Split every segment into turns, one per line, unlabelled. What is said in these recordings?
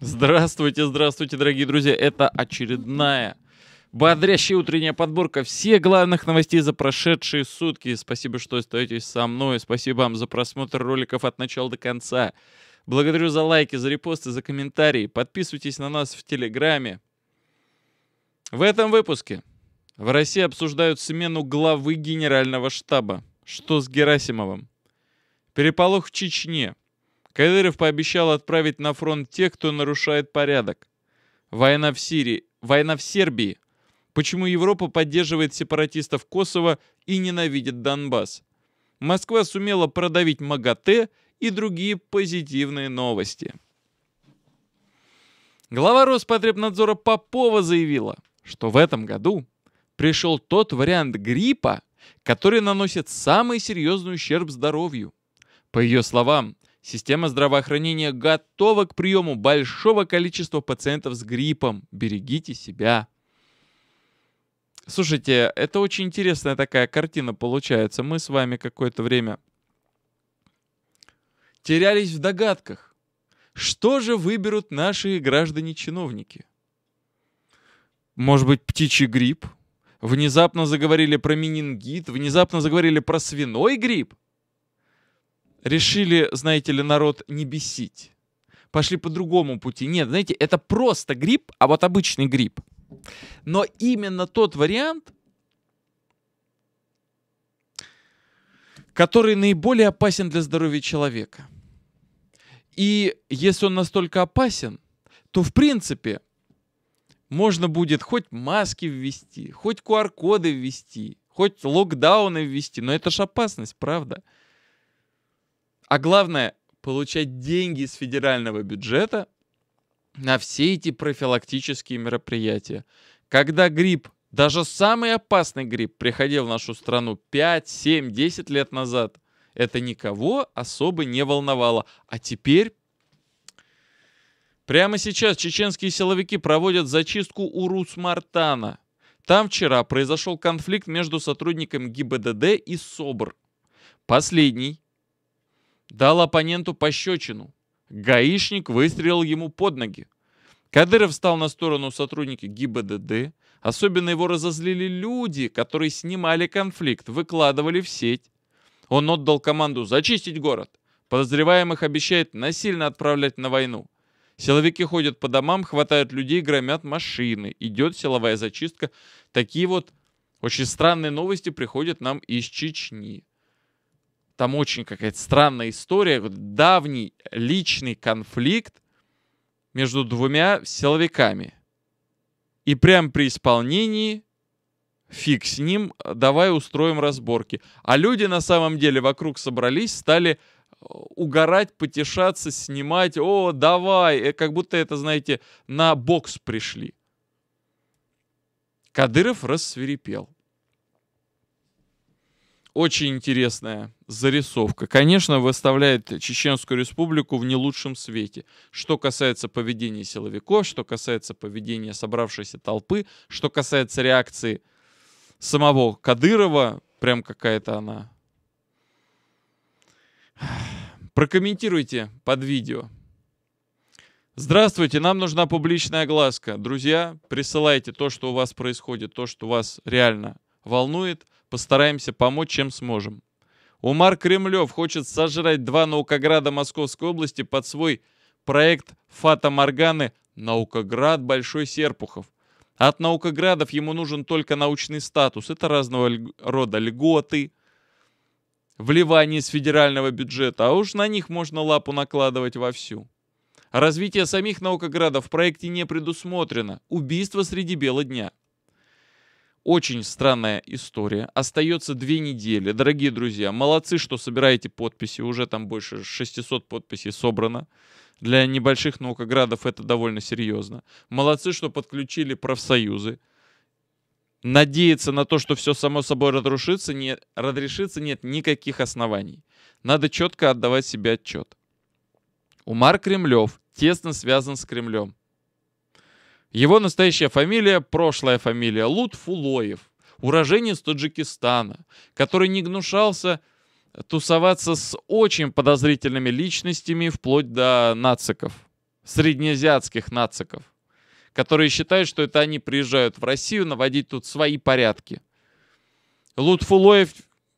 Здравствуйте, здравствуйте, дорогие друзья. Это очередная бодрящая утренняя подборка всех главных новостей за прошедшие сутки. Спасибо, что остаетесь со мной. Спасибо вам за просмотр роликов от начала до конца. Благодарю за лайки, за репосты, за комментарии. Подписывайтесь на нас в Телеграме. В этом выпуске в России обсуждают смену главы генерального штаба. Что с Герасимовым? Переполох в Чечне – Кадыров пообещал отправить на фронт тех, кто нарушает порядок. Война в Сирии, война в Сербии. Почему Европа поддерживает сепаратистов Косово и ненавидит Донбасс? Москва сумела продавить МАГАТЭ и другие позитивные новости. Глава Роспотребнадзора Попова заявила, что в этом году пришел тот вариант гриппа, который наносит самый серьезный ущерб здоровью. По ее словам, Система здравоохранения готова к приему большого количества пациентов с гриппом. Берегите себя. Слушайте, это очень интересная такая картина получается. Мы с вами какое-то время терялись в догадках. Что же выберут наши граждане-чиновники? Может быть, птичий грипп? Внезапно заговорили про менингит, внезапно заговорили про свиной грипп? решили, знаете ли, народ не бесить. Пошли по другому пути. Нет, знаете, это просто грипп, а вот обычный грипп. Но именно тот вариант, который наиболее опасен для здоровья человека. И если он настолько опасен, то в принципе можно будет хоть маски ввести, хоть QR-коды ввести, хоть локдауны ввести, но это же опасность, правда? А главное, получать деньги с федерального бюджета на все эти профилактические мероприятия. Когда грипп, даже самый опасный грипп, приходил в нашу страну 5, 7, 10 лет назад, это никого особо не волновало. А теперь Прямо сейчас чеченские силовики проводят зачистку у Русмартана. Там вчера произошел конфликт между сотрудниками ГИБДД и СОБР. Последний дал оппоненту пощечину. Гаишник выстрелил ему под ноги. Кадыров встал на сторону сотрудника ГИБДД. Особенно его разозлили люди, которые снимали конфликт, выкладывали в сеть. Он отдал команду «Зачистить город!». Подозреваемых обещает насильно отправлять на войну. Силовики ходят по домам, хватают людей, громят машины. Идет силовая зачистка. Такие вот очень странные новости приходят нам из Чечни там очень какая-то странная история, давний личный конфликт между двумя силовиками. И прям при исполнении фиг с ним, давай устроим разборки. А люди на самом деле вокруг собрались, стали э, угорать, потешаться, снимать, о, давай, э, как будто это, знаете, на бокс пришли. Кадыров рассверепел очень интересная зарисовка. Конечно, выставляет Чеченскую республику в не лучшем свете. Что касается поведения силовиков, что касается поведения собравшейся толпы, что касается реакции самого Кадырова, прям какая-то она. Прокомментируйте под видео. Здравствуйте, нам нужна публичная глазка. Друзья, присылайте то, что у вас происходит, то, что вас реально волнует – Постараемся помочь, чем сможем. Умар Кремлев хочет сожрать два наукограда Московской области под свой проект Фата Морганы «Наукоград Большой Серпухов». От наукоградов ему нужен только научный статус. Это разного рода льготы, вливание из федерального бюджета, а уж на них можно лапу накладывать вовсю. Развитие самих наукоградов в проекте не предусмотрено. Убийство среди бела дня – очень странная история. Остается две недели. Дорогие друзья, молодцы, что собираете подписи. Уже там больше 600 подписей собрано. Для небольших наукоградов это довольно серьезно. Молодцы, что подключили профсоюзы. Надеяться на то, что все само собой разрушится, не, разрешится, нет никаких оснований. Надо четко отдавать себе отчет. Умар Кремлев тесно связан с Кремлем. Его настоящая фамилия, прошлая фамилия Фулоев, уроженец Таджикистана, который не гнушался тусоваться с очень подозрительными личностями вплоть до нациков, среднеазиатских нациков, которые считают, что это они приезжают в Россию наводить тут свои порядки. Фулоев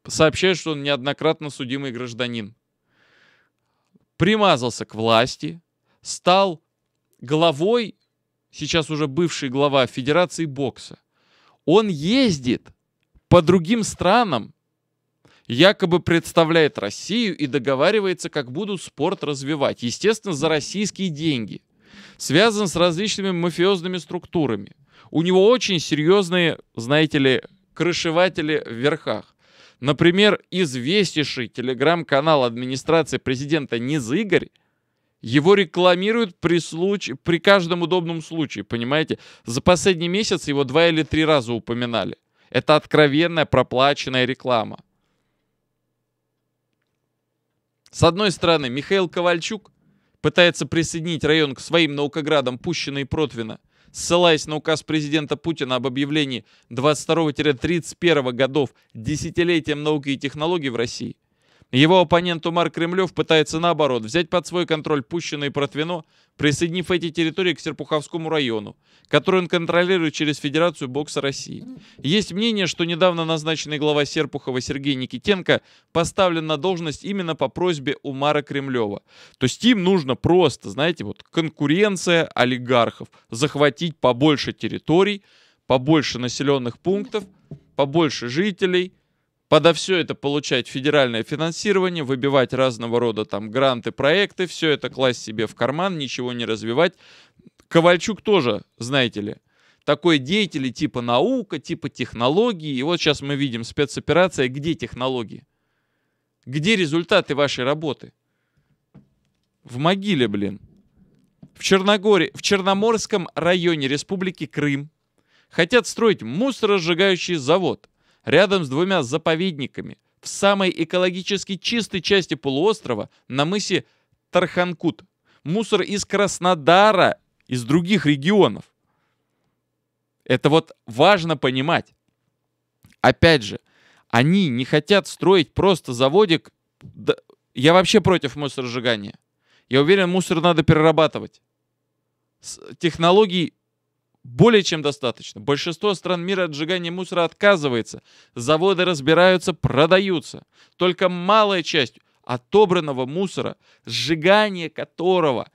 сообщает, что он неоднократно судимый гражданин. Примазался к власти, стал главой сейчас уже бывший глава Федерации бокса, он ездит по другим странам, якобы представляет Россию и договаривается, как будут спорт развивать. Естественно, за российские деньги. Связан с различными мафиозными структурами. У него очень серьезные, знаете ли, крышеватели в верхах. Например, известнейший телеграм-канал администрации президента Низыгорь его рекламируют при, случ... при каждом удобном случае, понимаете? За последний месяц его два или три раза упоминали. Это откровенная проплаченная реклама. С одной стороны, Михаил Ковальчук пытается присоединить район к своим наукоградам Пущино и Протвино, ссылаясь на указ президента Путина об объявлении 22-31 годов десятилетием науки и технологий в России – его оппонент Умар Кремлев пытается, наоборот, взять под свой контроль пущенное Протвино, присоединив эти территории к Серпуховскому району, который он контролирует через Федерацию бокса России. Есть мнение, что недавно назначенный глава Серпухова Сергей Никитенко поставлен на должность именно по просьбе Умара Кремлева. То есть им нужно просто, знаете, вот конкуренция олигархов, захватить побольше территорий, побольше населенных пунктов, побольше жителей – подо все это получать федеральное финансирование, выбивать разного рода там гранты, проекты, все это класть себе в карман, ничего не развивать. Ковальчук тоже, знаете ли, такой деятели типа наука, типа технологии. И вот сейчас мы видим спецоперация, где технологии? Где результаты вашей работы? В могиле, блин. В Черногории, в Черноморском районе Республики Крым хотят строить мусоросжигающий завод – Рядом с двумя заповедниками, в самой экологически чистой части полуострова, на мысе Тарханкут, мусор из Краснодара, из других регионов. Это вот важно понимать. Опять же, они не хотят строить просто заводик. Да, я вообще против мусоросжигания. Я уверен, мусор надо перерабатывать. С технологий более чем достаточно. Большинство стран мира от сжигания мусора отказывается. Заводы разбираются, продаются. Только малая часть отобранного мусора, сжигание которого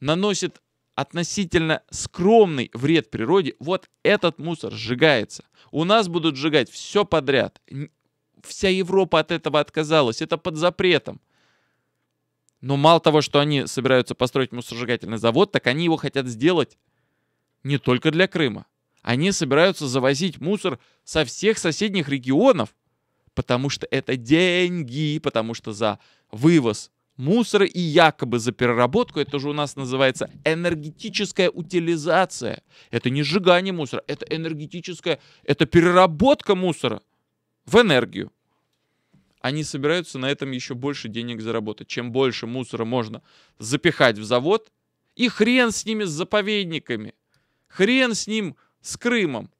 наносит относительно скромный вред природе, вот этот мусор сжигается. У нас будут сжигать все подряд. Вся Европа от этого отказалась. Это под запретом. Но мало того, что они собираются построить мусоросжигательный завод, так они его хотят сделать не только для Крыма. Они собираются завозить мусор со всех соседних регионов, потому что это деньги, потому что за вывоз мусора и якобы за переработку, это же у нас называется энергетическая утилизация. Это не сжигание мусора, это энергетическая, это переработка мусора в энергию. Они собираются на этом еще больше денег заработать. Чем больше мусора можно запихать в завод, и хрен с ними, с заповедниками. Хрен с ним, с Крымом.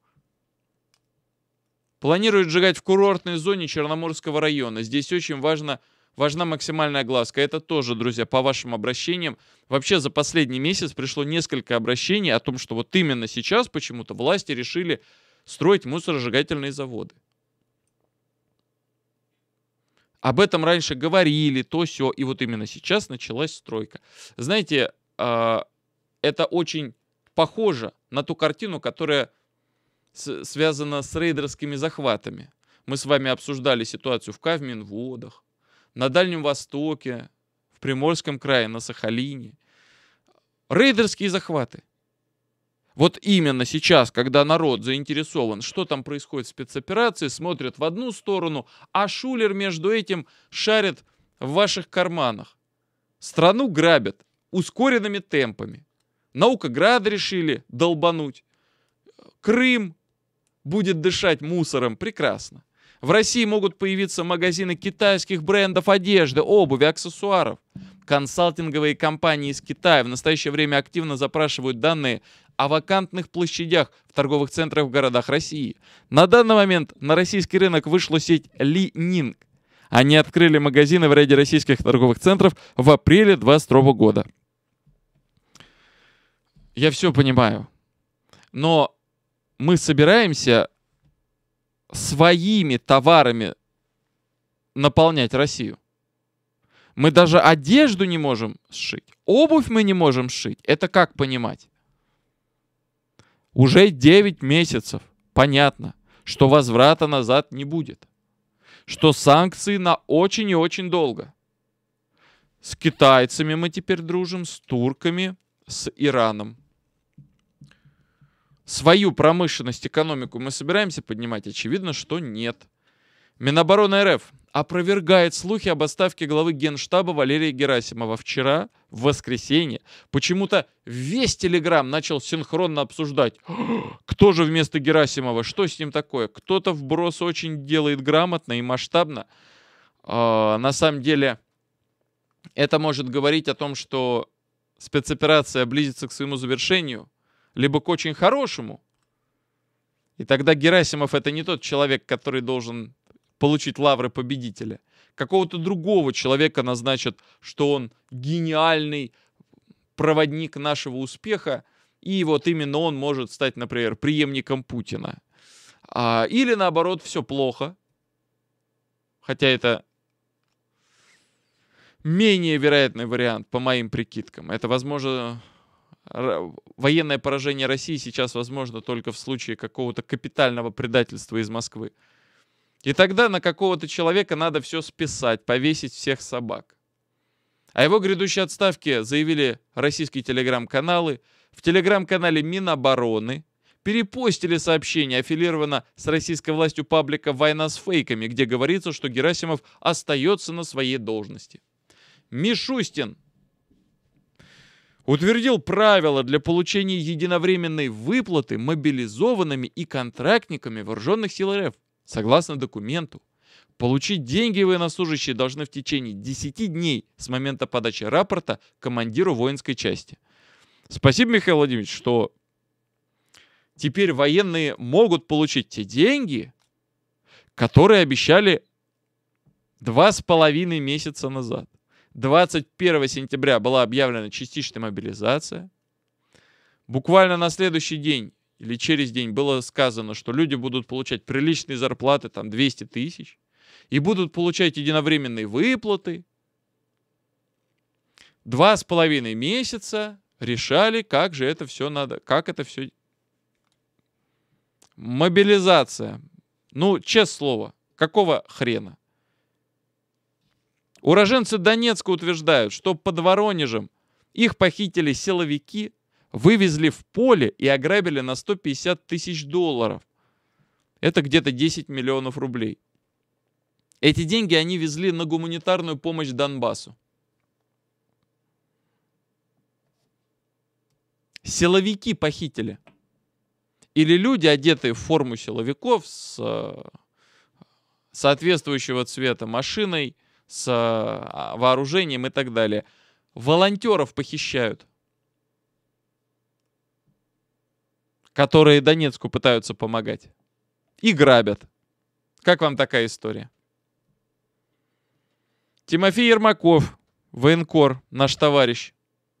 Планируют сжигать в курортной зоне Черноморского района. Здесь очень важно, важна максимальная глазка. Это тоже, друзья, по вашим обращениям. Вообще за последний месяц пришло несколько обращений о том, что вот именно сейчас почему-то власти решили строить мусоросжигательные заводы. Об этом раньше говорили, то все, и вот именно сейчас началась стройка. Знаете, а, это очень похоже на ту картину, которая с связана с рейдерскими захватами. Мы с вами обсуждали ситуацию в Кавминводах, на Дальнем Востоке, в Приморском крае, на Сахалине. Рейдерские захваты. Вот именно сейчас, когда народ заинтересован, что там происходит в спецоперации, смотрят в одну сторону, а шулер между этим шарит в ваших карманах. Страну грабят ускоренными темпами. Наукоград решили долбануть. Крым будет дышать мусором. Прекрасно. В России могут появиться магазины китайских брендов одежды, обуви, аксессуаров. Консалтинговые компании из Китая в настоящее время активно запрашивают данные о вакантных площадях в торговых центрах в городах России. На данный момент на российский рынок вышла сеть Ли Нинг. Они открыли магазины в ряде российских торговых центров в апреле 2022 года. Я все понимаю. Но мы собираемся своими товарами наполнять Россию. Мы даже одежду не можем сшить. Обувь мы не можем сшить. Это как понимать? Уже 9 месяцев. Понятно, что возврата назад не будет. Что санкции на очень и очень долго. С китайцами мы теперь дружим, с турками, с Ираном свою промышленность, экономику мы собираемся поднимать? Очевидно, что нет. Минобороны РФ опровергает слухи об отставке главы Генштаба Валерия Герасимова. Вчера, в воскресенье, почему-то весь Телеграм начал синхронно обсуждать, кто же вместо Герасимова, что с ним такое. Кто-то вброс очень делает грамотно и масштабно. А, на самом деле, это может говорить о том, что спецоперация близится к своему завершению – либо к очень хорошему. И тогда Герасимов это не тот человек, который должен получить лавры победителя. Какого-то другого человека назначат, что он гениальный проводник нашего успеха, и вот именно он может стать, например, преемником Путина. А, или наоборот, все плохо, хотя это менее вероятный вариант, по моим прикидкам. Это, возможно, военное поражение России сейчас возможно только в случае какого-то капитального предательства из Москвы. И тогда на какого-то человека надо все списать, повесить всех собак. О а его грядущей отставке заявили российские телеграм-каналы. В телеграм-канале Минобороны перепостили сообщение, аффилировано с российской властью паблика «Война с фейками», где говорится, что Герасимов остается на своей должности. Мишустин утвердил правила для получения единовременной выплаты мобилизованными и контрактниками вооруженных сил РФ. Согласно документу, получить деньги военнослужащие должны в течение 10 дней с момента подачи рапорта командиру воинской части. Спасибо, Михаил Владимирович, что теперь военные могут получить те деньги, которые обещали два с половиной месяца назад. 21 сентября была объявлена частичная мобилизация. Буквально на следующий день или через день было сказано, что люди будут получать приличные зарплаты, там 200 тысяч, и будут получать единовременные выплаты. Два с половиной месяца решали, как же это все надо, как это все... Мобилизация. Ну, честное слово, какого хрена? Уроженцы Донецка утверждают, что под Воронежем их похитили силовики, вывезли в поле и ограбили на 150 тысяч долларов. Это где-то 10 миллионов рублей. Эти деньги они везли на гуманитарную помощь Донбассу. Силовики похитили. Или люди, одетые в форму силовиков с э, соответствующего цвета машиной, с э, а, вооружением и так далее. Волонтеров похищают, которые Донецку пытаются помогать. И грабят. Как вам такая история? Тимофей Ермаков, военкор, наш товарищ,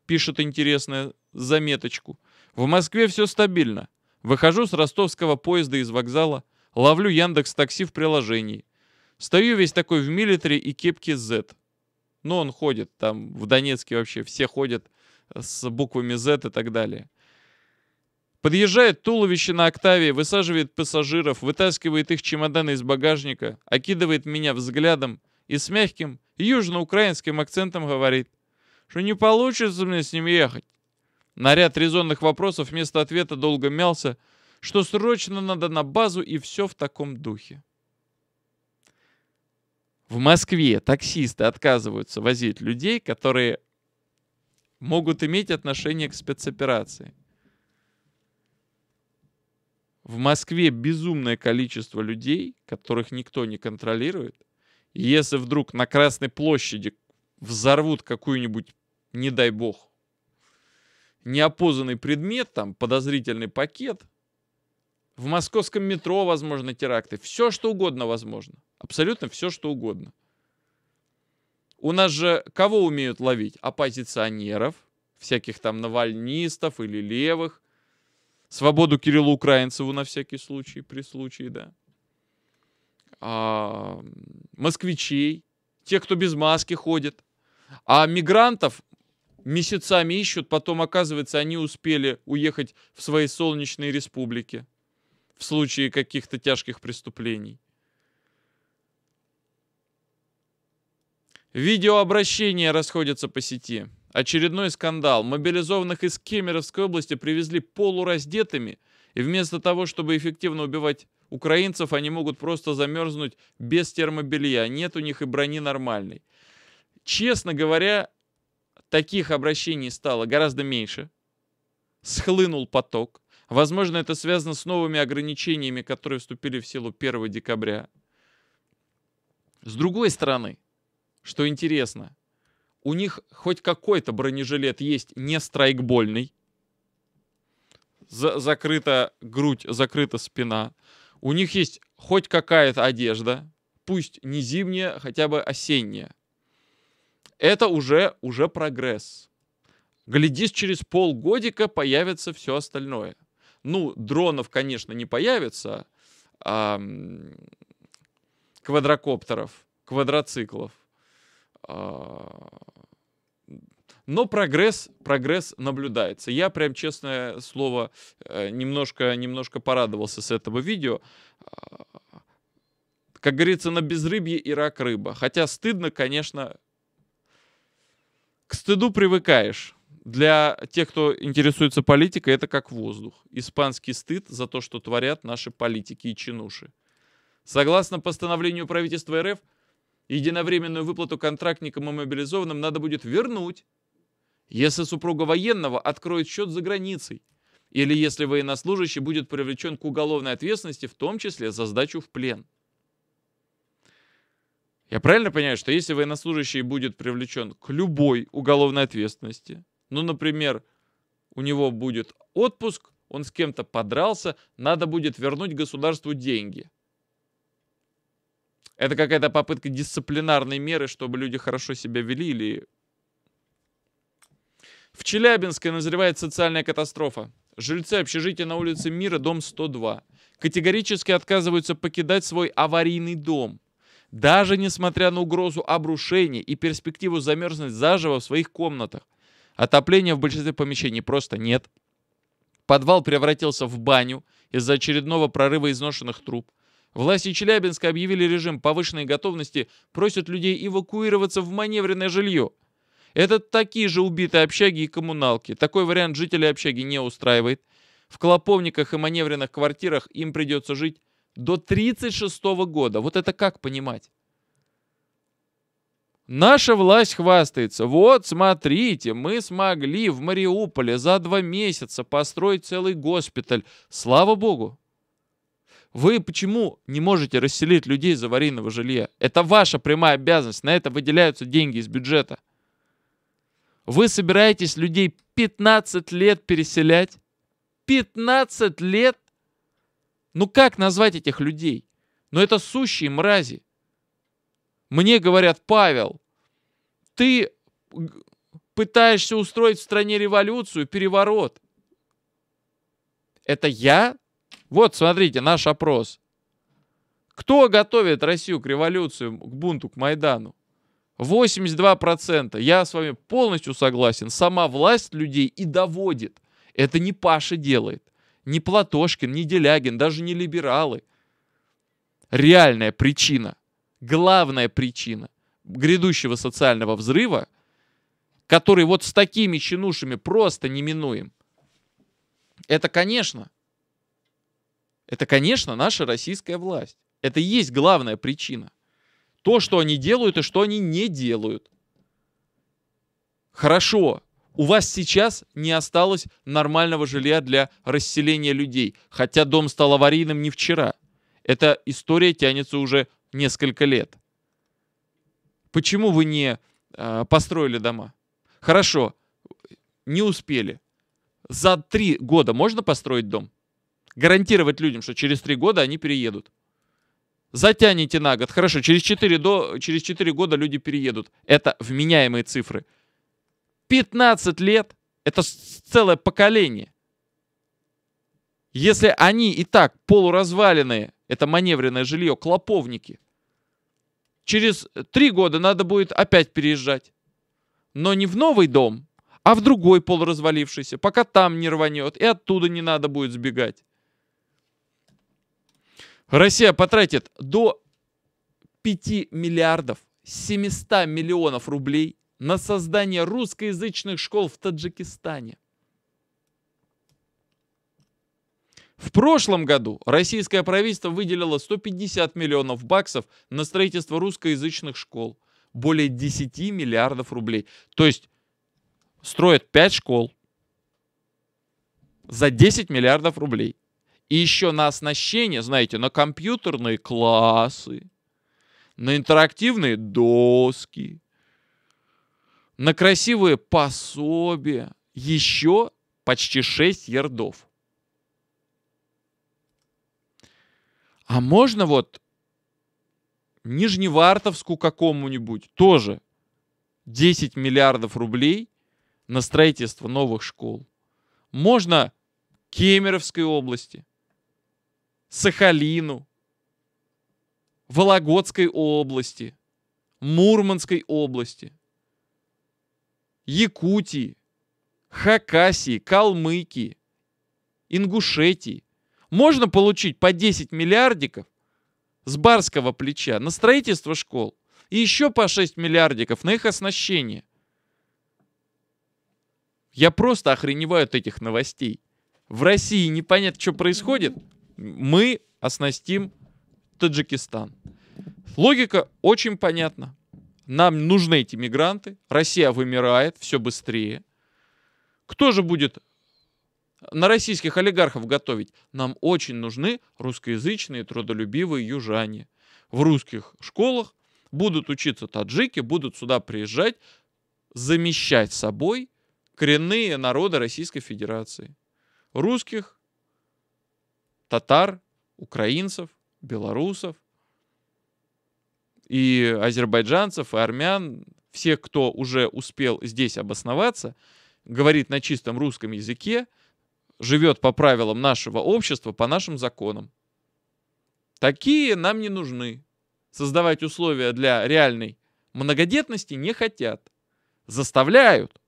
пишет интересную заметочку. В Москве все стабильно. Выхожу с ростовского поезда из вокзала, ловлю Яндекс Такси в приложении – Стою весь такой в милитаре и кепке Z. Ну, он ходит там, в Донецке вообще все ходят э, с буквами Z и так далее. Подъезжает туловище на октаве, высаживает пассажиров, вытаскивает их чемоданы из багажника, окидывает меня взглядом и с мягким южноукраинским акцентом говорит, что не получится мне с ним ехать. На ряд резонных вопросов вместо ответа долго мялся, что срочно надо на базу и все в таком духе. В Москве таксисты отказываются возить людей, которые могут иметь отношение к спецоперации. В Москве безумное количество людей, которых никто не контролирует. И если вдруг на Красной площади взорвут какую-нибудь, не дай бог, неопознанный предмет, там, подозрительный пакет, в московском метро возможно теракты, все что угодно возможно. Абсолютно все, что угодно. У нас же кого умеют ловить? Оппозиционеров, всяких там навальнистов или левых. Свободу Кириллу Украинцеву на всякий случай, при случае, да. А, москвичей, тех, кто без маски ходит. А мигрантов месяцами ищут, потом оказывается, они успели уехать в свои солнечные республики в случае каких-то тяжких преступлений. Видеообращения расходятся по сети. Очередной скандал. Мобилизованных из Кемеровской области привезли полураздетыми, и вместо того, чтобы эффективно убивать украинцев, они могут просто замерзнуть без термобелья. Нет у них и брони нормальной. Честно говоря, таких обращений стало гораздо меньше. Схлынул поток. Возможно, это связано с новыми ограничениями, которые вступили в силу 1 декабря. С другой стороны, что интересно, у них хоть какой-то бронежилет есть не страйкбольный. За закрыта грудь, закрыта спина. У них есть хоть какая-то одежда, пусть не зимняя, хотя бы осенняя. Это уже, уже прогресс. Глядишь, через полгодика появится все остальное. Ну, дронов, конечно, не появится, а, квадрокоптеров, квадроциклов – а, но прогресс, прогресс наблюдается. Я прям, честное слово, э, немножко, немножко порадовался с этого видео. А, как говорится, на безрыбье и рак рыба. Хотя стыдно, конечно, к стыду привыкаешь. Для тех, кто интересуется политикой, это как воздух. Испанский стыд за то, что творят наши политики и чинуши. Согласно постановлению правительства РФ, Единовременную выплату контрактникам и мобилизованным надо будет вернуть, если супруга военного откроет счет за границей, или если военнослужащий будет привлечен к уголовной ответственности, в том числе за сдачу в плен. Я правильно понимаю, что если военнослужащий будет привлечен к любой уголовной ответственности, ну, например, у него будет отпуск, он с кем-то подрался, надо будет вернуть государству деньги. Это какая-то попытка дисциплинарной меры, чтобы люди хорошо себя вели или... В Челябинске назревает социальная катастрофа. Жильцы общежития на улице Мира, дом 102, категорически отказываются покидать свой аварийный дом. Даже несмотря на угрозу обрушения и перспективу замерзнуть заживо в своих комнатах. Отопления в большинстве помещений просто нет. Подвал превратился в баню из-за очередного прорыва изношенных труб. Власти Челябинска объявили режим повышенной готовности, просят людей эвакуироваться в маневренное жилье. Это такие же убитые общаги и коммуналки. Такой вариант жителей общаги не устраивает. В клоповниках и маневренных квартирах им придется жить до 36 года. Вот это как понимать? Наша власть хвастается. Вот, смотрите, мы смогли в Мариуполе за два месяца построить целый госпиталь. Слава богу. Вы почему не можете расселить людей из аварийного жилья? Это ваша прямая обязанность, на это выделяются деньги из бюджета. Вы собираетесь людей 15 лет переселять? 15 лет? Ну как назвать этих людей? Ну это сущие мрази. Мне говорят, Павел, ты пытаешься устроить в стране революцию, переворот. Это я вот, смотрите, наш опрос. Кто готовит Россию к революции, к бунту, к Майдану? 82%. Я с вами полностью согласен. Сама власть людей и доводит. Это не Паша делает. Не Платошкин, не Делягин, даже не либералы. Реальная причина, главная причина грядущего социального взрыва, который вот с такими чинушами просто не минуем. это, конечно, это, конечно, наша российская власть. Это и есть главная причина. То, что они делают и что они не делают. Хорошо, у вас сейчас не осталось нормального жилья для расселения людей, хотя дом стал аварийным не вчера. Эта история тянется уже несколько лет. Почему вы не э, построили дома? Хорошо, не успели. За три года можно построить дом? гарантировать людям, что через три года они переедут. Затяните на год. Хорошо, через 4, до, через 4 года люди переедут. Это вменяемые цифры. 15 лет — это целое поколение. Если они и так полуразваленные, это маневренное жилье, клоповники, через 3 года надо будет опять переезжать. Но не в новый дом, а в другой полуразвалившийся, пока там не рванет, и оттуда не надо будет сбегать. Россия потратит до 5 миллиардов 700 миллионов рублей на создание русскоязычных школ в Таджикистане. В прошлом году российское правительство выделило 150 миллионов баксов на строительство русскоязычных школ. Более 10 миллиардов рублей. То есть строят 5 школ за 10 миллиардов рублей. И еще на оснащение, знаете, на компьютерные классы, на интерактивные доски, на красивые пособия. Еще почти 6 ярдов. А можно вот Нижневартовску какому-нибудь тоже 10 миллиардов рублей на строительство новых школ. Можно Кемеровской области – Сахалину, Вологодской области, Мурманской области, Якутии, Хакасии, Калмыкии, Ингушетии. Можно получить по 10 миллиардиков с барского плеча на строительство школ и еще по 6 миллиардиков на их оснащение. Я просто охреневаю от этих новостей. В России непонятно, что происходит – мы оснастим Таджикистан. Логика очень понятна. Нам нужны эти мигранты. Россия вымирает все быстрее. Кто же будет на российских олигархов готовить? Нам очень нужны русскоязычные трудолюбивые южане. В русских школах будут учиться таджики, будут сюда приезжать, замещать собой коренные народы Российской Федерации. Русских, татар, украинцев, белорусов, и азербайджанцев, и армян, всех, кто уже успел здесь обосноваться, говорит на чистом русском языке, живет по правилам нашего общества, по нашим законам. Такие нам не нужны. Создавать условия для реальной многодетности не хотят. Заставляют.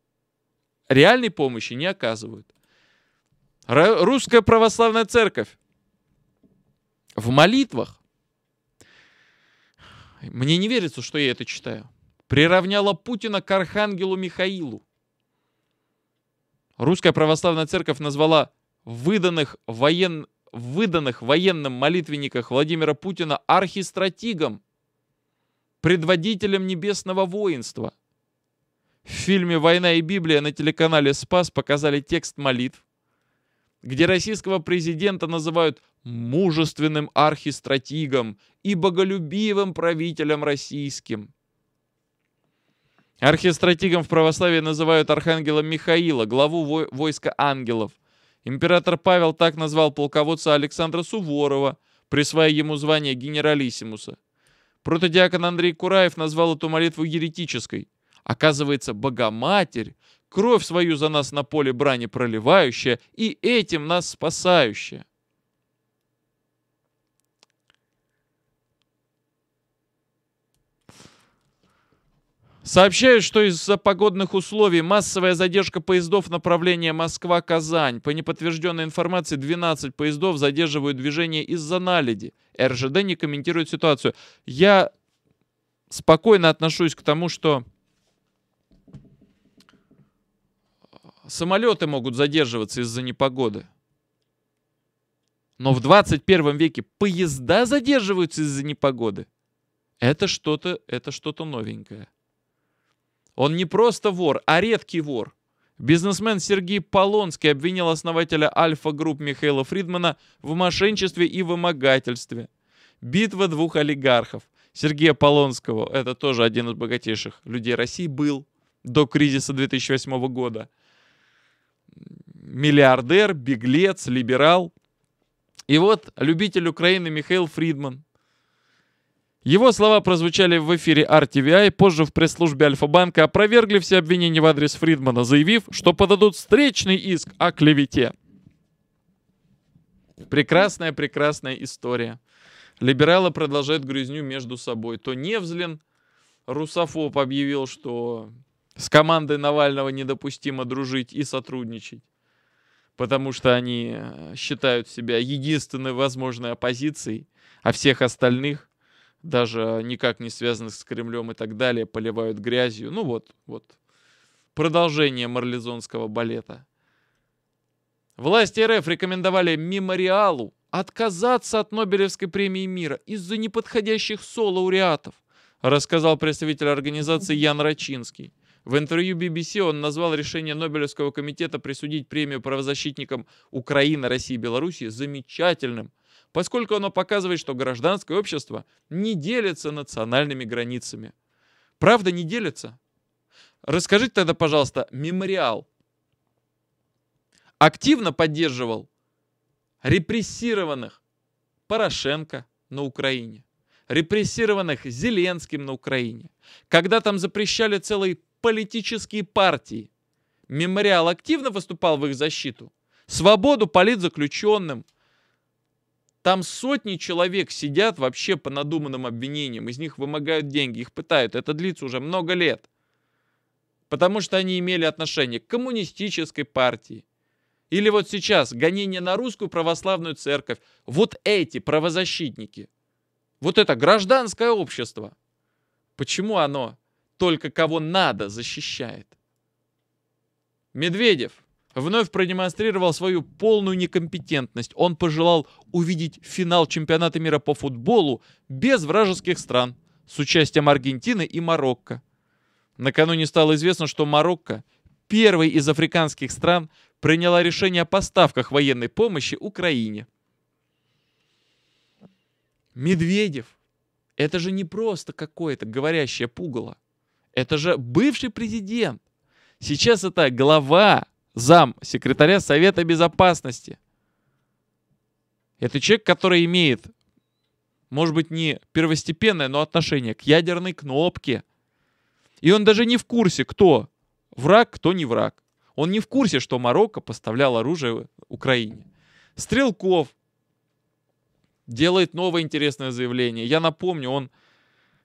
Реальной помощи не оказывают. Русская православная церковь в молитвах, мне не верится, что я это читаю, приравняла Путина к архангелу Михаилу. Русская православная церковь назвала выданных, воен... выданных военным молитвенниках Владимира Путина архистратигом, предводителем небесного воинства. В фильме «Война и Библия» на телеканале «Спас» показали текст молитв, где российского президента называют мужественным архистратигом и боголюбивым правителем российским. Архистратигом в православии называют архангела Михаила, главу войска ангелов. Император Павел так назвал полководца Александра Суворова, присвоя ему звание генералиссимуса. Протодиакон Андрей Кураев назвал эту молитву еретической. Оказывается, Богоматерь кровь свою за нас на поле брани проливающая и этим нас спасающая. Сообщают, что из-за погодных условий массовая задержка поездов направления Москва-Казань. По неподтвержденной информации, 12 поездов задерживают движение из-за наледи. РЖД не комментирует ситуацию. Я спокойно отношусь к тому, что Самолеты могут задерживаться из-за непогоды. Но в 21 веке поезда задерживаются из-за непогоды. Это что-то, это что-то новенькое. Он не просто вор, а редкий вор. Бизнесмен Сергей Полонский обвинил основателя Альфа-групп Михаила Фридмана в мошенничестве и вымогательстве. Битва двух олигархов. Сергея Полонского, это тоже один из богатейших людей России, был до кризиса 2008 года миллиардер, беглец, либерал. И вот любитель Украины Михаил Фридман. Его слова прозвучали в эфире RTVI, позже в пресс-службе Альфа-банка опровергли все обвинения в адрес Фридмана, заявив, что подадут встречный иск о клевете. Прекрасная, прекрасная история. Либералы продолжают грызню между собой. То Невзлин, русофоб, объявил, что с командой Навального недопустимо дружить и сотрудничать потому что они э, считают себя единственной возможной оппозицией, а всех остальных, даже никак не связанных с Кремлем и так далее, поливают грязью. Ну вот, вот. Продолжение марлезонского балета. Власти РФ рекомендовали мемориалу отказаться от Нобелевской премии мира из-за неподходящих соло-лауреатов, рассказал представитель организации Ян Рачинский. В интервью BBC он назвал решение Нобелевского комитета присудить премию правозащитникам Украины, России и Беларуси замечательным, поскольку оно показывает, что гражданское общество не делится национальными границами. Правда, не делится? Расскажите тогда, пожалуйста, мемориал активно поддерживал репрессированных Порошенко на Украине, репрессированных Зеленским на Украине, когда там запрещали целые политические партии. Мемориал активно выступал в их защиту. Свободу политзаключенным. Там сотни человек сидят вообще по надуманным обвинениям. Из них вымогают деньги, их пытают. Это длится уже много лет. Потому что они имели отношение к коммунистической партии. Или вот сейчас гонение на русскую православную церковь. Вот эти правозащитники. Вот это гражданское общество. Почему оно только кого надо защищает. Медведев вновь продемонстрировал свою полную некомпетентность. Он пожелал увидеть финал чемпионата мира по футболу без вражеских стран, с участием Аргентины и Марокко. Накануне стало известно, что Марокко, первой из африканских стран, приняла решение о поставках военной помощи Украине. Медведев. Это же не просто какое-то говорящее пугало. Это же бывший президент. Сейчас это глава, зам, секретаря Совета Безопасности. Это человек, который имеет, может быть, не первостепенное, но отношение к ядерной кнопке. И он даже не в курсе, кто враг, кто не враг. Он не в курсе, что Марокко поставлял оружие Украине. Стрелков делает новое интересное заявление. Я напомню, он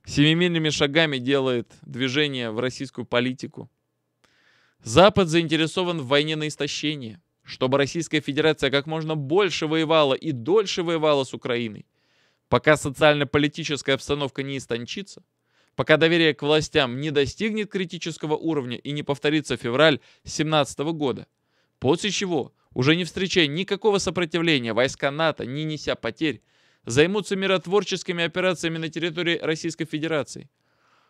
семимильными шагами делает движение в российскую политику. Запад заинтересован в войне на истощение, чтобы Российская Федерация как можно больше воевала и дольше воевала с Украиной. Пока социально-политическая обстановка не истончится, пока доверие к властям не достигнет критического уровня и не повторится февраль 2017 года, после чего, уже не встречая никакого сопротивления, войска НАТО, не неся потерь, займутся миротворческими операциями на территории Российской Федерации.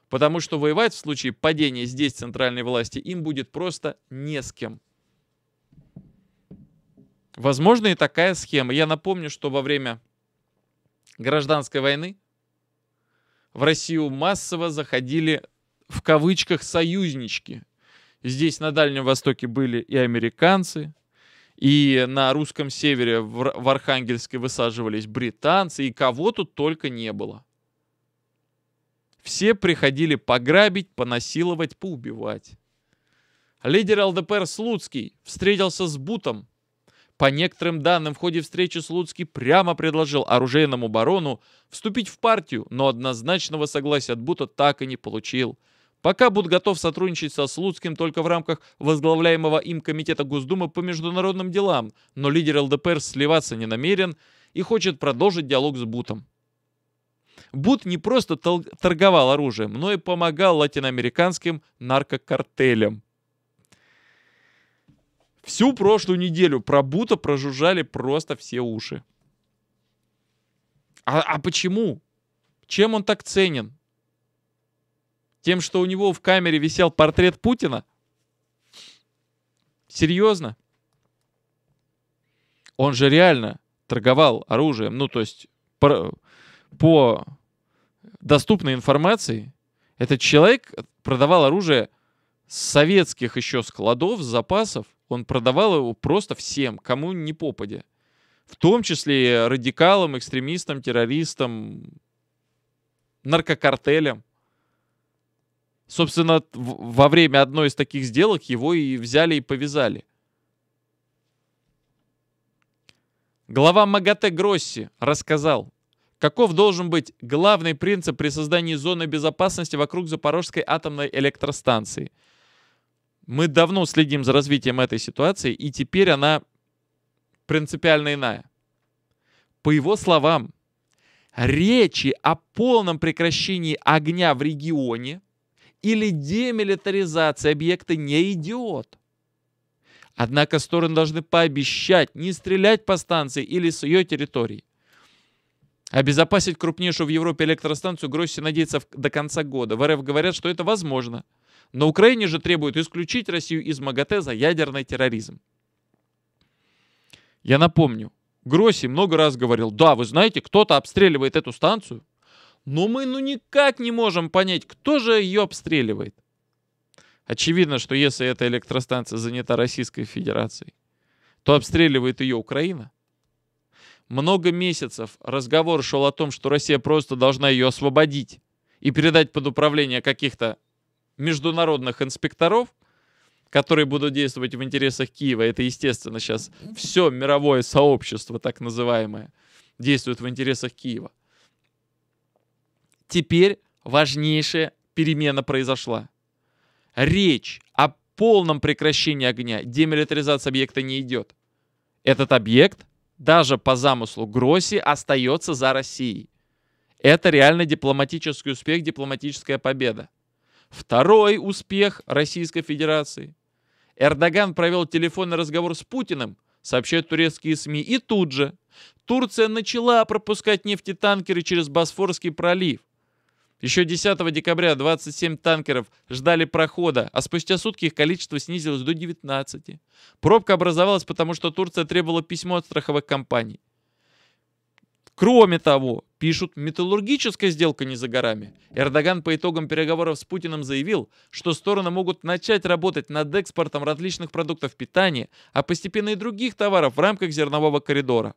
Потому что воевать в случае падения здесь центральной власти им будет просто не с кем. Возможно и такая схема. Я напомню, что во время гражданской войны в Россию массово заходили в кавычках союзнички. Здесь на Дальнем Востоке были и американцы, и на русском севере в Архангельске высаживались британцы, и кого тут только не было. Все приходили пограбить, понасиловать, поубивать. Лидер ЛДПР Слуцкий встретился с Бутом. По некоторым данным, в ходе встречи Слуцкий прямо предложил оружейному барону вступить в партию, но однозначного согласия от Бута так и не получил – Пока БУД готов сотрудничать со Слуцким только в рамках возглавляемого им Комитета Госдумы по международным делам, но лидер ЛДПР сливаться не намерен и хочет продолжить диалог с БУТом. Буд не просто торговал оружием, но и помогал латиноамериканским наркокартелям. Всю прошлую неделю про Бута прожужжали просто все уши. А, а почему? Чем он так ценен? Тем, что у него в камере висел портрет Путина? Серьезно? Он же реально торговал оружием, ну то есть по, по доступной информации этот человек продавал оружие с советских еще складов, с запасов. Он продавал его просто всем, кому не попадя. В том числе радикалам, экстремистам, террористам, наркокартелям. Собственно, во время одной из таких сделок его и взяли и повязали. Глава МАГАТЭ Гросси рассказал, каков должен быть главный принцип при создании зоны безопасности вокруг Запорожской атомной электростанции. Мы давно следим за развитием этой ситуации, и теперь она принципиально иная. По его словам, речи о полном прекращении огня в регионе – или демилитаризация объекта не идет. Однако стороны должны пообещать не стрелять по станции или с ее территории. Обезопасить крупнейшую в Европе электростанцию Гросси надеется до конца года. В РФ говорят, что это возможно. Но Украине же требуют исключить Россию из МАГАТЭ за ядерный терроризм. Я напомню, Гросси много раз говорил, да, вы знаете, кто-то обстреливает эту станцию, но мы ну никак не можем понять, кто же ее обстреливает. Очевидно, что если эта электростанция занята Российской Федерацией, то обстреливает ее Украина. Много месяцев разговор шел о том, что Россия просто должна ее освободить и передать под управление каких-то международных инспекторов, которые будут действовать в интересах Киева. Это, естественно, сейчас все мировое сообщество, так называемое, действует в интересах Киева. Теперь важнейшая перемена произошла. Речь о полном прекращении огня, демилитаризации объекта не идет. Этот объект, даже по замыслу Гросси, остается за Россией. Это реально дипломатический успех, дипломатическая победа. Второй успех Российской Федерации. Эрдоган провел телефонный разговор с Путиным, сообщают турецкие СМИ, и тут же Турция начала пропускать нефтетанкеры через Босфорский пролив. Еще 10 декабря 27 танкеров ждали прохода, а спустя сутки их количество снизилось до 19. Пробка образовалась, потому что Турция требовала письмо от страховых компаний. Кроме того, пишут, металлургическая сделка не за горами. Эрдоган по итогам переговоров с Путиным заявил, что стороны могут начать работать над экспортом различных продуктов питания, а постепенно и других товаров в рамках зернового коридора.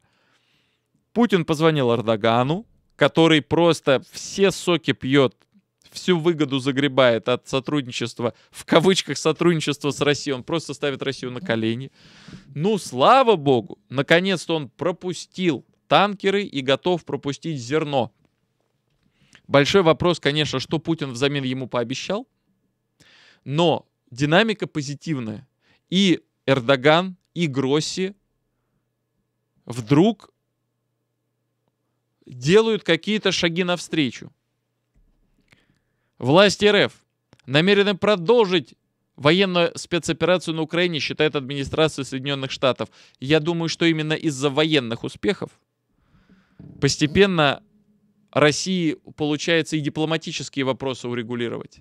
Путин позвонил Эрдогану, который просто все соки пьет, всю выгоду загребает от сотрудничества, в кавычках сотрудничества с Россией, он просто ставит Россию на колени. Ну, слава богу, наконец-то он пропустил танкеры и готов пропустить зерно. Большой вопрос, конечно, что Путин взамен ему пообещал, но динамика позитивная. И Эрдоган, и Гросси вдруг делают какие-то шаги навстречу. Власти РФ намерены продолжить военную спецоперацию на Украине, считает администрация Соединенных Штатов. Я думаю, что именно из-за военных успехов постепенно России получается и дипломатические вопросы урегулировать.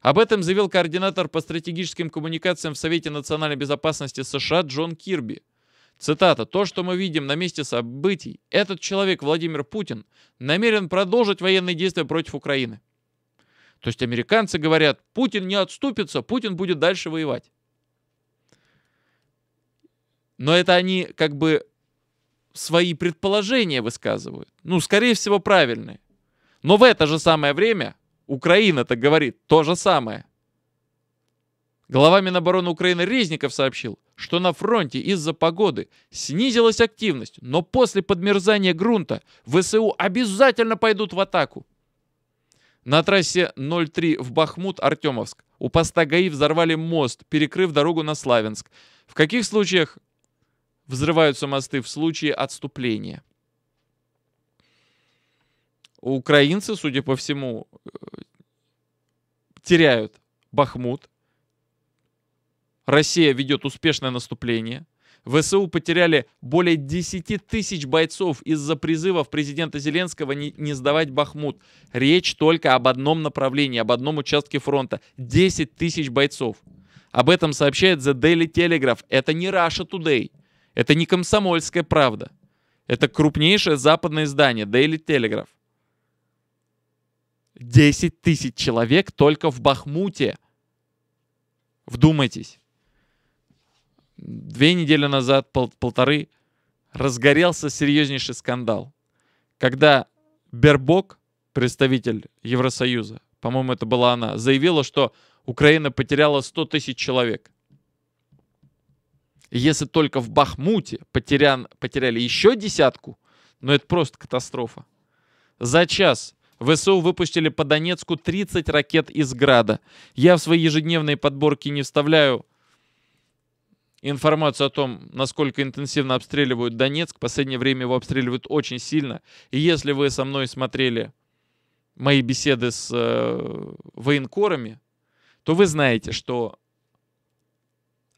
Об этом заявил координатор по стратегическим коммуникациям в Совете национальной безопасности США Джон Кирби – Цитата. «То, что мы видим на месте событий, этот человек, Владимир Путин, намерен продолжить военные действия против Украины». То есть американцы говорят, Путин не отступится, Путин будет дальше воевать. Но это они как бы свои предположения высказывают. Ну, скорее всего, правильные. Но в это же самое время Украина-то говорит то же самое. Глава Минобороны Украины Резников сообщил – что на фронте из-за погоды снизилась активность, но после подмерзания грунта ВСУ обязательно пойдут в атаку. На трассе 03 в Бахмут-Артемовск у поста ГАИ взорвали мост, перекрыв дорогу на Славянск. В каких случаях взрываются мосты? В случае отступления. Украинцы, судя по всему, э, теряют Бахмут, Россия ведет успешное наступление. ВСУ потеряли более 10 тысяч бойцов из-за призывов президента Зеленского не, не сдавать Бахмут. Речь только об одном направлении, об одном участке фронта. 10 тысяч бойцов. Об этом сообщает The Daily Telegraph. Это не Russia Today. Это не комсомольская правда. Это крупнейшее западное издание Daily Telegraph. 10 тысяч человек только в Бахмуте. Вдумайтесь две недели назад, пол, полторы, разгорелся серьезнейший скандал, когда Бербок, представитель Евросоюза, по-моему, это была она, заявила, что Украина потеряла 100 тысяч человек. если только в Бахмуте потерян, потеряли еще десятку, ну это просто катастрофа. За час ВСУ выпустили по Донецку 30 ракет из Града. Я в свои ежедневные подборки не вставляю информацию о том, насколько интенсивно обстреливают Донецк. В последнее время его обстреливают очень сильно. И если вы со мной смотрели мои беседы с э, военкорами, то вы знаете, что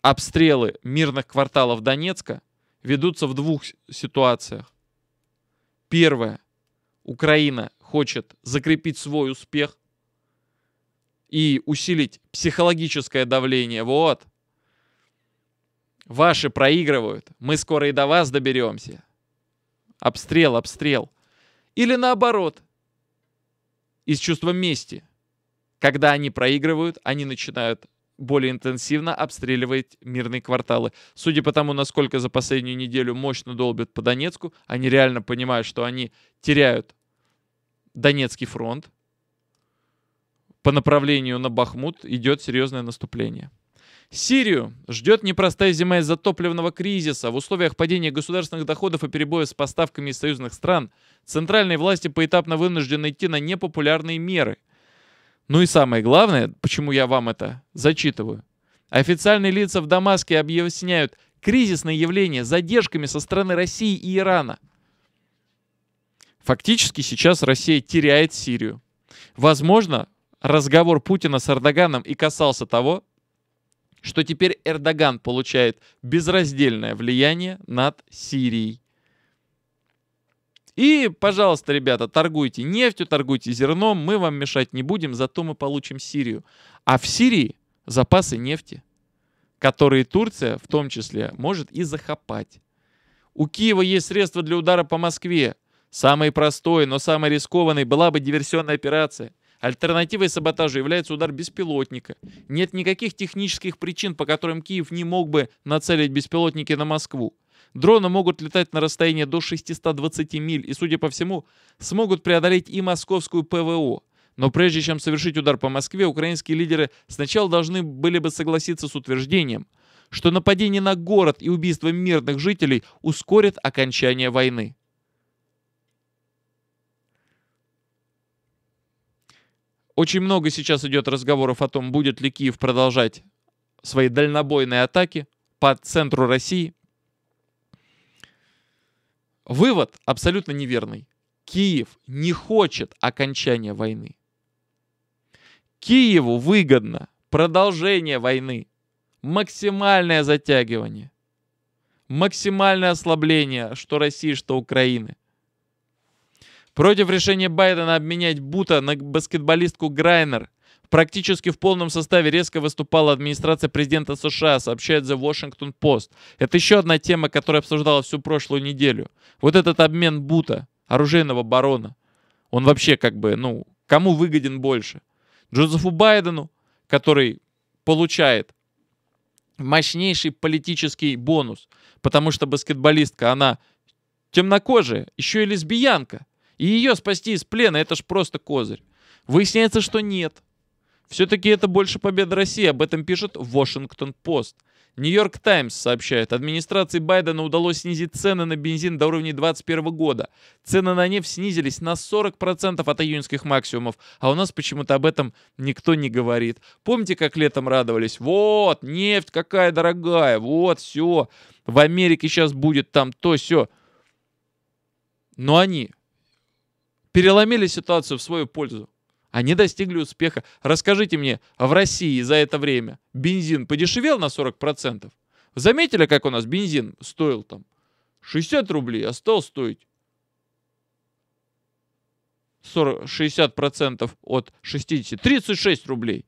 обстрелы мирных кварталов Донецка ведутся в двух ситуациях. Первое. Украина хочет закрепить свой успех и усилить психологическое давление. Вот, Ваши проигрывают. Мы скоро и до вас доберемся. Обстрел, обстрел. Или наоборот. Из чувства мести. Когда они проигрывают, они начинают более интенсивно обстреливать мирные кварталы. Судя по тому, насколько за последнюю неделю мощно долбят по Донецку, они реально понимают, что они теряют Донецкий фронт. По направлению на Бахмут идет серьезное наступление. Сирию ждет непростая зима из-за топливного кризиса. В условиях падения государственных доходов и перебоев с поставками из союзных стран центральные власти поэтапно вынуждены идти на непопулярные меры. Ну и самое главное, почему я вам это зачитываю. Официальные лица в Дамаске объясняют кризисные явления задержками со стороны России и Ирана. Фактически сейчас Россия теряет Сирию. Возможно, разговор Путина с Эрдоганом и касался того, что теперь Эрдоган получает безраздельное влияние над Сирией. И, пожалуйста, ребята, торгуйте нефтью, торгуйте зерном, мы вам мешать не будем, зато мы получим Сирию. А в Сирии запасы нефти, которые Турция в том числе может и захопать. У Киева есть средства для удара по Москве. Самой простой, но самой рискованной была бы диверсионная операция – Альтернативой саботажу является удар беспилотника. Нет никаких технических причин, по которым Киев не мог бы нацелить беспилотники на Москву. Дроны могут летать на расстояние до 620 миль и, судя по всему, смогут преодолеть и московскую ПВО. Но прежде чем совершить удар по Москве, украинские лидеры сначала должны были бы согласиться с утверждением, что нападение на город и убийство мирных жителей ускорит окончание войны. Очень много сейчас идет разговоров о том, будет ли Киев продолжать свои дальнобойные атаки по центру России. Вывод абсолютно неверный. Киев не хочет окончания войны. Киеву выгодно продолжение войны, максимальное затягивание, максимальное ослабление что России, что Украины – Против решения Байдена обменять Бута на баскетболистку Грайнер практически в полном составе резко выступала администрация президента США, сообщает The Washington Post. Это еще одна тема, которая обсуждала всю прошлую неделю. Вот этот обмен Бута, оружейного барона. Он вообще как бы, ну, кому выгоден больше? Джозефу Байдену, который получает мощнейший политический бонус, потому что баскетболистка, она темнокожая, еще и лесбиянка – и ее спасти из плена, это ж просто козырь. Выясняется, что нет. Все-таки это больше победа России, об этом пишет Вашингтон-Пост. Нью-Йорк Таймс сообщает, администрации Байдена удалось снизить цены на бензин до уровня 2021 года. Цены на нефть снизились на 40% от июньских максимумов, а у нас почему-то об этом никто не говорит. Помните, как летом радовались? Вот, нефть какая дорогая, вот, все. В Америке сейчас будет там то, все. Но они переломили ситуацию в свою пользу. Они достигли успеха. Расскажите мне, а в России за это время бензин подешевел на 40%? Заметили, как у нас бензин стоил там 60 рублей, а стал стоить 40, 60% от 60, 36 рублей.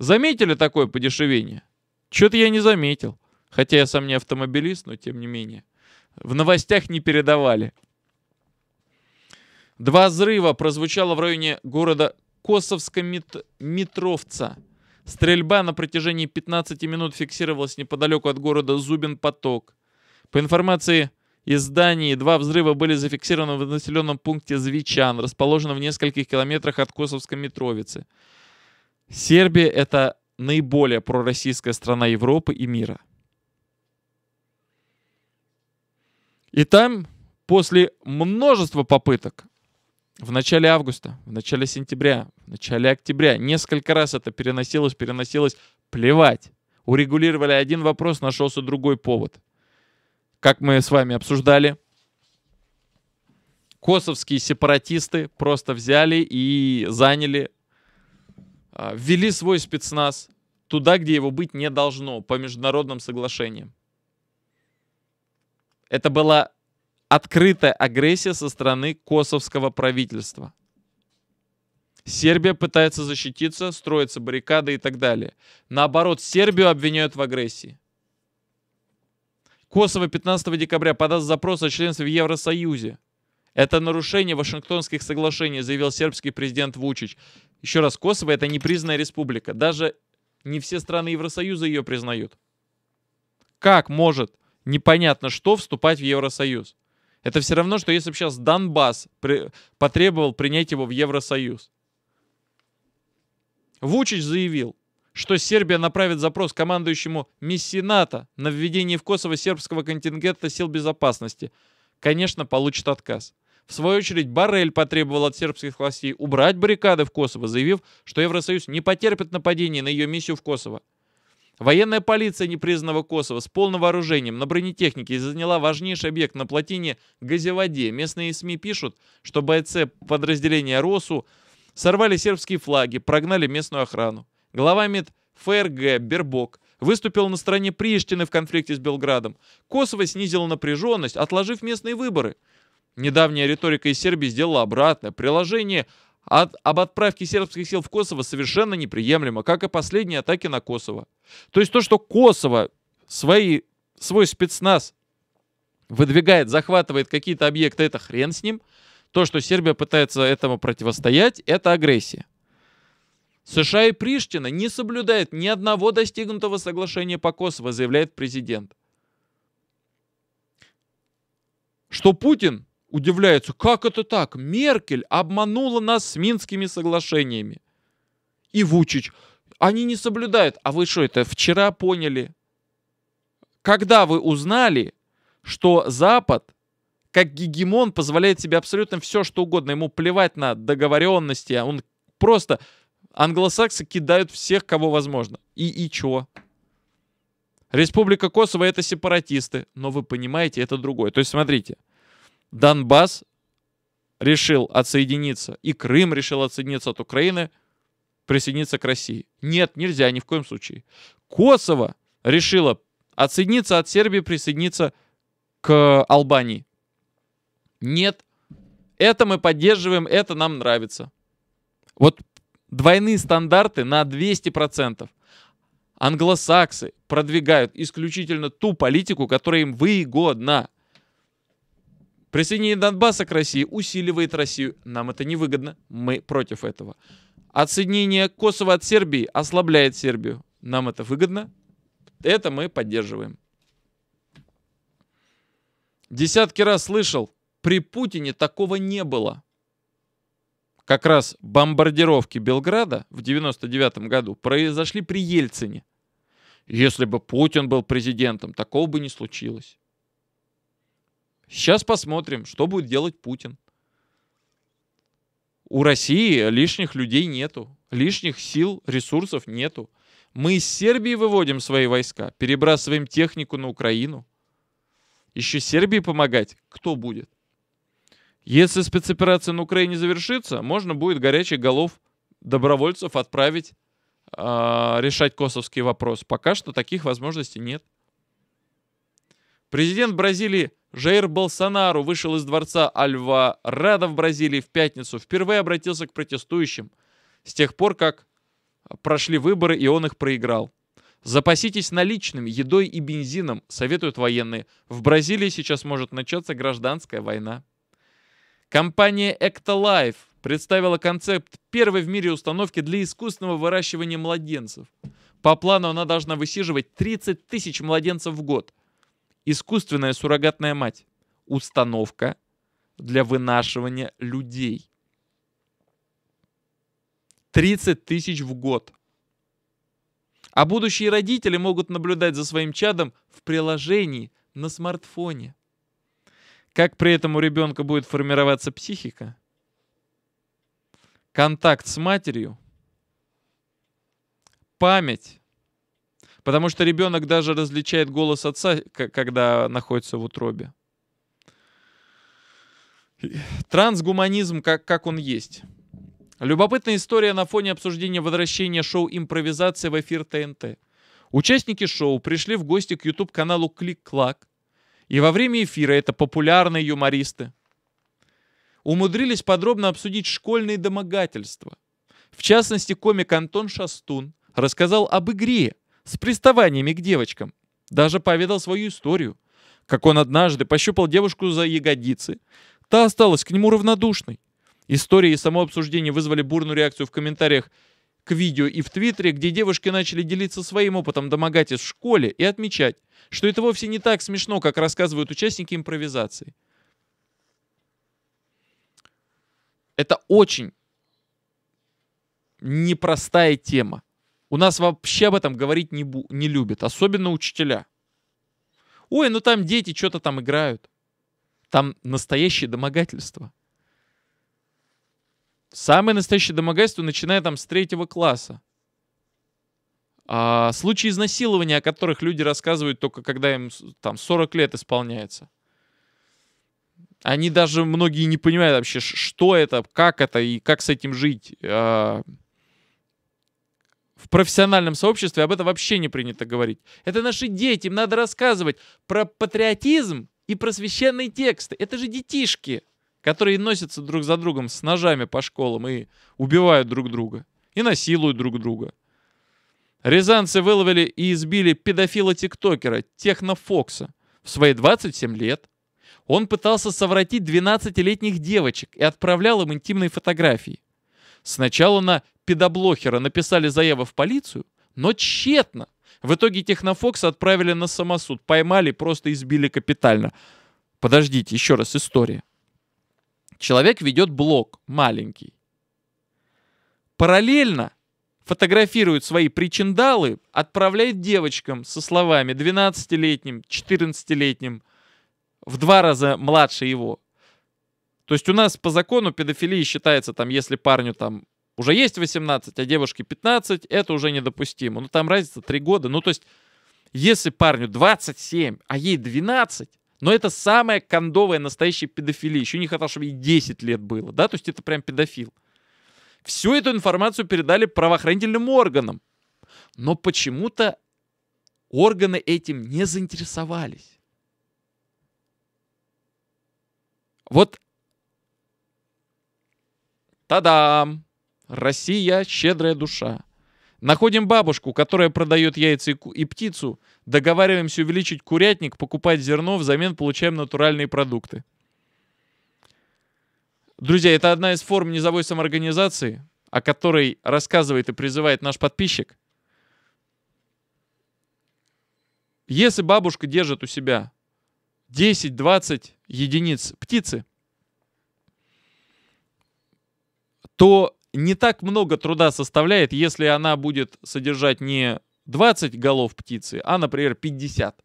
Заметили такое подешевение? Что-то я не заметил. Хотя я сам не автомобилист, но тем не менее. В новостях не передавали. Два взрыва прозвучало в районе города Косовска-Митровца. Стрельба на протяжении 15 минут фиксировалась неподалеку от города Зубин-Поток. По информации издании, два взрыва были зафиксированы в населенном пункте Звичан, расположенном в нескольких километрах от Косовской Митровицы. Сербия — это наиболее пророссийская страна Европы и мира. И там, после множества попыток, в начале августа, в начале сентября, в начале октября. Несколько раз это переносилось, переносилось. Плевать. Урегулировали один вопрос, нашелся другой повод. Как мы с вами обсуждали, косовские сепаратисты просто взяли и заняли, а, ввели свой спецназ туда, где его быть не должно, по международным соглашениям. Это была открытая агрессия со стороны косовского правительства. Сербия пытается защититься, строятся баррикады и так далее. Наоборот, Сербию обвиняют в агрессии. Косово 15 декабря подаст запрос о членстве в Евросоюзе. Это нарушение Вашингтонских соглашений, заявил сербский президент Вучич. Еще раз, Косово это непризнанная республика. Даже не все страны Евросоюза ее признают. Как может непонятно что вступать в Евросоюз? Это все равно, что если бы сейчас Донбасс при... потребовал принять его в Евросоюз. Вучич заявил, что Сербия направит запрос командующему миссии НАТО на введение в Косово сербского контингента сил безопасности. Конечно, получит отказ. В свою очередь, Барель потребовал от сербских властей убрать баррикады в Косово, заявив, что Евросоюз не потерпит нападения на ее миссию в Косово. Военная полиция непризнанного Косово с полным вооружением на бронетехнике заняла важнейший объект на плотине Газеводе. Местные СМИ пишут, что бойцы подразделения РОСУ сорвали сербские флаги, прогнали местную охрану. Глава МИД ФРГ Бербок выступил на стороне Приштины в конфликте с Белградом. Косово снизило напряженность, отложив местные выборы. Недавняя риторика из Сербии сделала обратное. Приложение от, об отправке сербских сил в Косово совершенно неприемлемо, как и последние атаки на Косово. То есть то, что Косово свои, свой спецназ выдвигает, захватывает какие-то объекты, это хрен с ним. То, что Сербия пытается этому противостоять, это агрессия. США и Приштина не соблюдают ни одного достигнутого соглашения по Косово, заявляет президент. Что Путин удивляются, как это так? Меркель обманула нас с Минскими соглашениями. И Вучич, они не соблюдают. А вы что это, вчера поняли? Когда вы узнали, что Запад, как гегемон, позволяет себе абсолютно все, что угодно. Ему плевать на договоренности. А он просто... Англосаксы кидают всех, кого возможно. И, и чего? Республика Косово — это сепаратисты. Но вы понимаете, это другое. То есть, смотрите. Донбасс решил отсоединиться, и Крым решил отсоединиться от Украины, присоединиться к России. Нет, нельзя ни в коем случае. Косово решило отсоединиться от Сербии, присоединиться к Албании. Нет, это мы поддерживаем, это нам нравится. Вот двойные стандарты на 200%. Англосаксы продвигают исключительно ту политику, которая им выгодна. Присоединение Донбасса к России усиливает Россию. Нам это невыгодно. Мы против этого. Отсоединение Косово от Сербии ослабляет Сербию. Нам это выгодно. Это мы поддерживаем. Десятки раз слышал, при Путине такого не было. Как раз бомбардировки Белграда в 99 году произошли при Ельцине. Если бы Путин был президентом, такого бы не случилось. Сейчас посмотрим, что будет делать Путин. У России лишних людей нету, лишних сил, ресурсов нету. Мы из Сербии выводим свои войска, перебрасываем технику на Украину. Еще Сербии помогать кто будет? Если спецоперация на Украине завершится, можно будет горячих голов добровольцев отправить э, решать косовский вопрос. Пока что таких возможностей нет. Президент Бразилии Жаир Болсонару вышел из дворца Альва Рада в Бразилии в пятницу, впервые обратился к протестующим с тех пор, как прошли выборы и он их проиграл. Запаситесь наличными, едой и бензином, советуют военные. В Бразилии сейчас может начаться гражданская война. Компания Ectolife представила концепт первой в мире установки для искусственного выращивания младенцев. По плану она должна высиживать 30 тысяч младенцев в год – Искусственная суррогатная мать. Установка для вынашивания людей. 30 тысяч в год. А будущие родители могут наблюдать за своим чадом в приложении на смартфоне. Как при этом у ребенка будет формироваться психика? Контакт с матерью? Память Потому что ребенок даже различает голос отца, когда находится в утробе. Трансгуманизм, как, как он есть. Любопытная история на фоне обсуждения возвращения шоу «Импровизация» в эфир ТНТ. Участники шоу пришли в гости к YouTube-каналу «Клик-клак», и во время эфира это популярные юмористы. Умудрились подробно обсудить школьные домогательства. В частности, комик Антон Шастун рассказал об игре, с приставаниями к девочкам. Даже поведал свою историю. Как он однажды пощупал девушку за ягодицы. Та осталась к нему равнодушной. История и само обсуждение вызвали бурную реакцию в комментариях к видео и в Твиттере, где девушки начали делиться своим опытом домогательств в школе и отмечать, что это вовсе не так смешно, как рассказывают участники импровизации. Это очень непростая тема. У нас вообще об этом говорить не, бу- не любят, особенно учителя. Ой, ну там дети что-то там играют. Там настоящее домогательство. Самое настоящее домогательство, начиная там с третьего класса. А, случаи изнасилования, о которых люди рассказывают только когда им там 40 лет исполняется. Они даже многие не понимают вообще, что это, как это и как с этим жить. А, в профессиональном сообществе об этом вообще не принято говорить. Это наши дети, им надо рассказывать про патриотизм и про священные тексты. Это же детишки, которые носятся друг за другом с ножами по школам и убивают друг друга, и насилуют друг друга. Рязанцы выловили и избили педофила-тиктокера Техно Фокса в свои 27 лет. Он пытался совратить 12-летних девочек и отправлял им интимные фотографии. Сначала на педоблохера написали заяву в полицию, но тщетно. В итоге Технофокса отправили на самосуд, поймали и просто избили капитально. Подождите, еще раз история. Человек ведет блог, маленький. Параллельно фотографирует свои причиндалы, отправляет девочкам со словами 12-летним, 14-летним, в два раза младше его, то есть у нас по закону педофилии считается, там, если парню там уже есть 18, а девушке 15, это уже недопустимо. Ну, там разница 3 года. Ну, то есть, если парню 27, а ей 12, но это самая кондовая настоящая педофилия. Еще не хотел, чтобы ей 10 лет было, да? То есть это прям педофил. Всю эту информацию передали правоохранительным органам. Но почему-то органы этим не заинтересовались. Вот Та-дам! Россия, щедрая душа. Находим бабушку, которая продает яйца и, птицу, договариваемся увеличить курятник, покупать зерно, взамен получаем натуральные продукты. Друзья, это одна из форм низовой самоорганизации, о которой рассказывает и призывает наш подписчик. Если бабушка держит у себя 10-20 единиц птицы – то не так много труда составляет, если она будет содержать не 20 голов птицы, а, например, 50.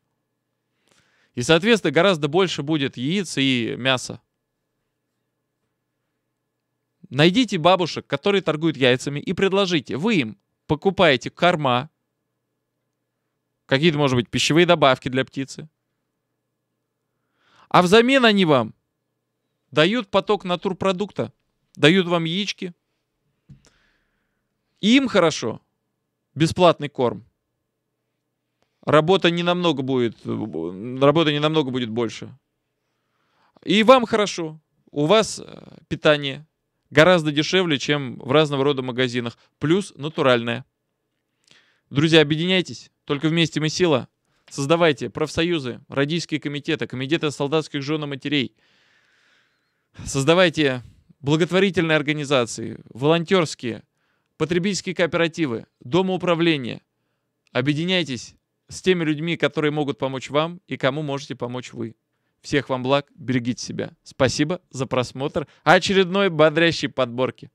И, соответственно, гораздо больше будет яиц и мяса. Найдите бабушек, которые торгуют яйцами, и предложите. Вы им покупаете корма, какие-то, может быть, пищевые добавки для птицы. А взамен они вам дают поток натурпродукта дают вам яички. им хорошо. Бесплатный корм. Работа не намного будет, работа не намного будет больше. И вам хорошо. У вас э, питание гораздо дешевле, чем в разного рода магазинах. Плюс натуральное. Друзья, объединяйтесь. Только вместе мы сила. Создавайте профсоюзы, радийские комитеты, комитеты солдатских жен и матерей. Создавайте благотворительные организации, волонтерские, потребительские кооперативы, домоуправления. Объединяйтесь с теми людьми, которые могут помочь вам и кому можете помочь вы. Всех вам благ, берегите себя. Спасибо за просмотр а очередной бодрящей подборки.